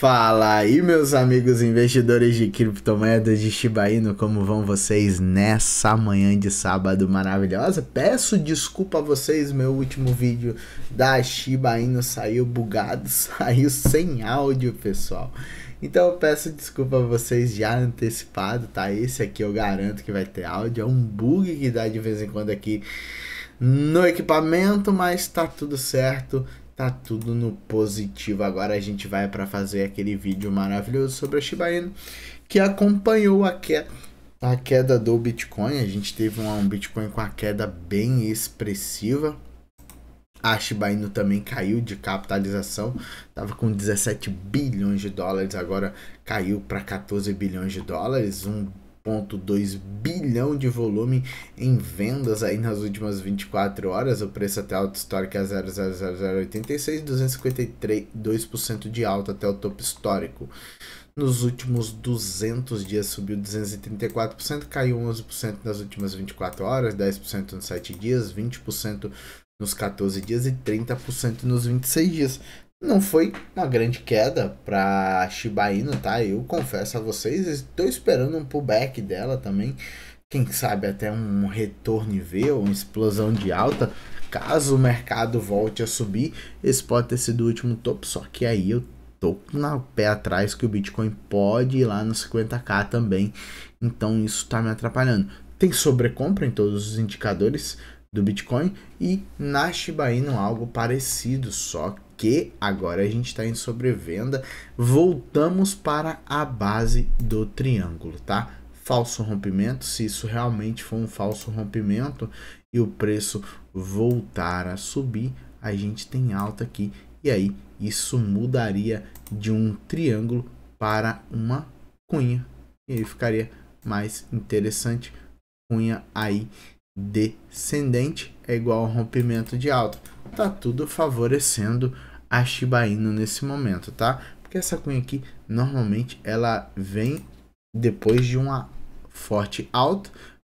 Fala aí, meus amigos investidores de criptomoedas de Shiba Inu, como vão vocês nessa manhã de sábado maravilhosa? Peço desculpa a vocês, meu último vídeo da Shiba Inu saiu bugado, saiu sem áudio, pessoal. Então eu peço desculpa a vocês já antecipado, tá? Esse aqui eu garanto que vai ter áudio, é um bug que dá de vez em quando aqui no equipamento, mas tá tudo certo. Tá tudo no positivo. Agora a gente vai para fazer aquele vídeo maravilhoso sobre a Shiba Inu que acompanhou a queda, a queda do Bitcoin. A gente teve um, Bitcoin com a queda bem expressiva. A Shiba Inu também caiu de capitalização, estava com 17 bilhões de dólares, agora caiu para 14 bilhões de dólares, um 1,2 bilhão de volume em vendas aí nas últimas 24 horas. O preço até alto histórico é 0,00086, 252% de alta até o topo histórico. Nos últimos 200 dias subiu 234%, caiu 11% nas últimas 24 horas, 10% nos 7 dias, 20% nos 14 dias e 30% nos 26 dias. Não foi uma grande queda para Shiba Inu, tá? Eu confesso a vocês, estou esperando um pullback dela também. Quem sabe até um retorno e ver, uma explosão de alta. Caso o mercado volte a subir, esse pode ter sido o último topo, só que aí eu tô na pé atrás que o Bitcoin pode ir lá nos 50k também. Então isso está me atrapalhando. Tem sobrecompra em todos os indicadores do Bitcoin e na Shiba Inu algo parecido, só porque agora a gente está em sobrevenda. Voltamos para a base do triângulo, tá? Falso rompimento, se isso realmente for um falso rompimento e o preço voltar a subir, a gente tem alta aqui e aí isso mudaria de um triângulo para uma cunha e aí ficaria mais interessante cunha aí descendente é igual ao rompimento de alta tá tudo favorecendo a Shiba Inu nesse momento, tá? Porque essa cunha aqui, normalmente, ela vem depois de uma forte alta,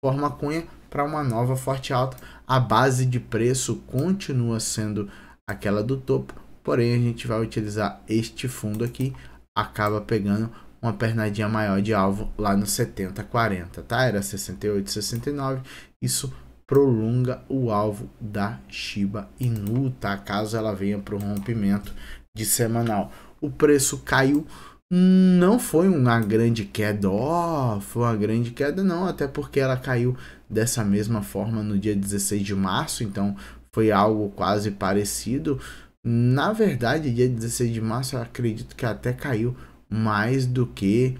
forma cunha para uma nova forte alta. A base de preço continua sendo aquela do topo, porém a gente vai utilizar este fundo aqui, acaba pegando uma pernadinha maior de alvo lá no 70, 40, tá? Era 68, 69, isso prolonga o alvo da Shiba Inu, tá? Caso ela venha para o rompimento de semanal. O preço caiu, não foi uma grande queda, ó, oh, foi uma grande queda não, até porque ela caiu dessa mesma forma no dia 16 de março, então foi algo quase parecido. Na verdade, dia 16 de março eu acredito que até caiu mais do que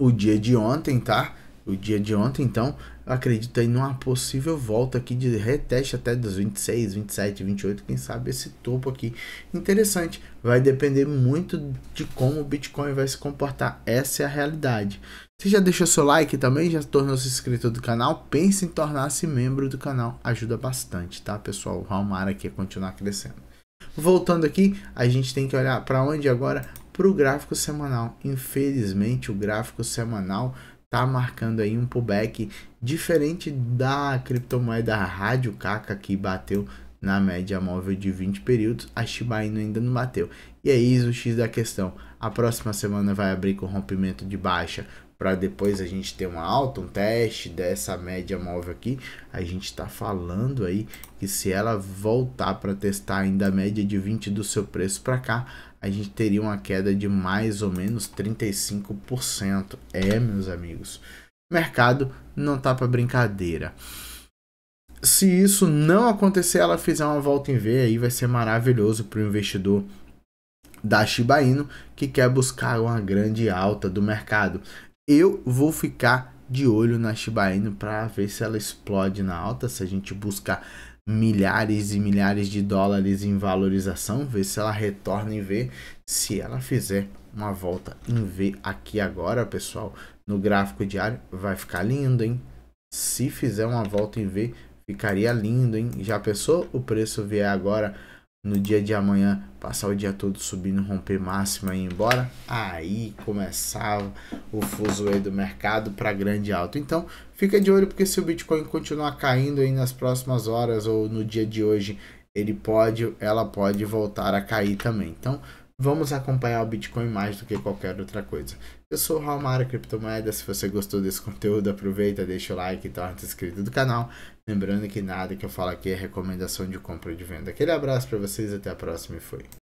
o dia de ontem, tá? o dia de ontem, então acredita em uma possível volta aqui de reteste até dos 26, 27, 28, quem sabe esse topo aqui. Interessante, vai depender muito de como o Bitcoin vai se comportar, essa é a realidade. Você já deixou seu like também, já tornou-se inscrito do canal, pense em tornar-se membro do canal, ajuda bastante, tá pessoal? O Raumar aqui é continuar crescendo. Voltando aqui, a gente tem que olhar para onde agora? Para o gráfico semanal. Infelizmente, o gráfico semanal tá marcando aí um pullback diferente da criptomoeda Rádio Caca que bateu na média móvel de 20 períodos, a Shiba Inu ainda não bateu. E é isso o X da questão. A próxima semana vai abrir com rompimento de baixa para depois a gente ter uma alta, um teste dessa média móvel aqui. A gente está falando aí que se ela voltar para testar ainda a média de 20 do seu preço para cá, a gente teria uma queda de mais ou menos 35%. É, meus amigos. mercado não tá para brincadeira. Se isso não acontecer, ela fizer uma volta em V, aí vai ser maravilhoso para o investidor da Shiba Inu que quer buscar uma grande alta do mercado. Eu vou ficar de olho na Shiba Inu para ver se ela explode na alta, se a gente buscar milhares e milhares de dólares em valorização, ver se ela retorna em ver se ela fizer uma volta em V aqui agora, pessoal, no gráfico diário, vai ficar lindo, hein? Se fizer uma volta em V, ficaria lindo, hein? Já pensou o preço vier agora no dia de amanhã passar o dia todo subindo, romper máxima e ir embora, aí começava o fuso do mercado para grande alta. Então, fica de olho porque se o Bitcoin continuar caindo aí nas próximas horas ou no dia de hoje, ele pode, ela pode voltar a cair também. Então, vamos acompanhar o Bitcoin mais do que qualquer outra coisa. Eu sou o Raumara Criptomoeda. Se você gostou desse conteúdo, aproveita, deixa o like e torna-se inscrito do canal. Lembrando que nada que eu falo aqui é recomendação de compra ou de venda. Aquele abraço para vocês, até a próxima e fui.